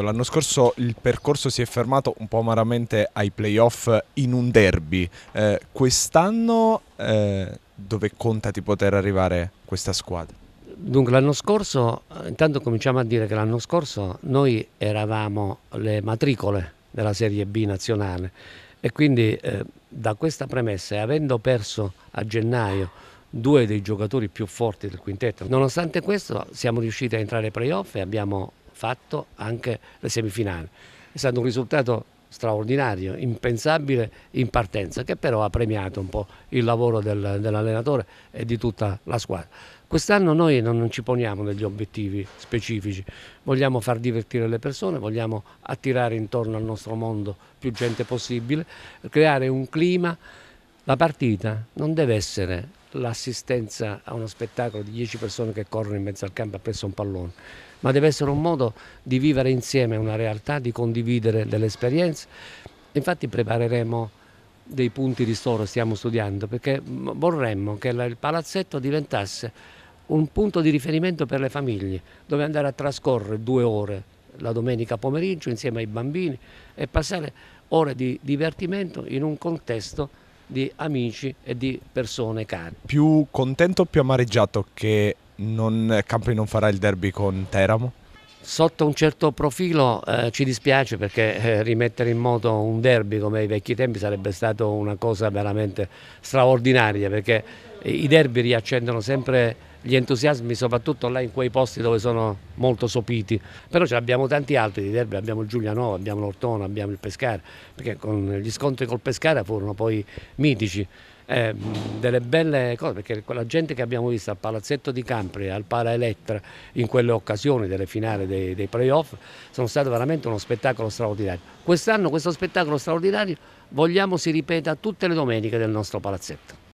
L'anno scorso il percorso si è fermato un po' amaramente ai playoff in un derby. Eh, quest'anno eh, dove conta di poter arrivare questa squadra? Dunque l'anno scorso, intanto cominciamo a dire che l'anno scorso noi eravamo le matricole della Serie B nazionale e quindi eh, da questa premessa e avendo perso a gennaio due dei giocatori più forti del quintetto, nonostante questo siamo riusciti a entrare ai playoff e abbiamo fatto anche le semifinali. È stato un risultato straordinario, impensabile in partenza, che però ha premiato un po' il lavoro del, dell'allenatore e di tutta la squadra. Quest'anno noi non, non, ci poniamo degli obiettivi specifici, vogliamo far divertire le persone, vogliamo attirare intorno al nostro mondo più gente possibile, creare un clima. La partita non deve essere l'assistenza a uno spettacolo di 10 persone che corrono in mezzo al campo appresso un pallone, ma deve essere un modo di vivere insieme una realtà, di condividere delle esperienze. Infatti prepareremo dei punti ristoro, stiamo studiando, perché vorremmo che il palazzetto diventasse un punto di riferimento per le famiglie, dove andare a trascorrere due ore la domenica pomeriggio insieme ai bambini e passare ore di divertimento in un contesto di amici e di persone care. Più contento o più amareggiato che non, Campri non farà il derby con Teramo? Sotto un certo profilo eh, ci dispiace perché eh, rimettere in moto un derby come ai vecchi tempi sarebbe stata una cosa veramente straordinaria perché i derby riaccendono sempre gli entusiasmi soprattutto là in quei posti dove sono molto sopiti. Però ce abbiamo tanti altri di derby, abbiamo il Giulianova, abbiamo l'Ortona, abbiamo il Pescara, perché con gli scontri col Pescara furono poi mitici. Eh, delle belle cose, perché quella gente che abbiamo visto al Palazzetto di Campri, al Pala Elettra, in quelle occasioni delle finali dei, dei playoff, sono stato veramente uno spettacolo straordinario. Quest'anno questo spettacolo straordinario vogliamo si ripeta tutte le domeniche del nostro palazzetto.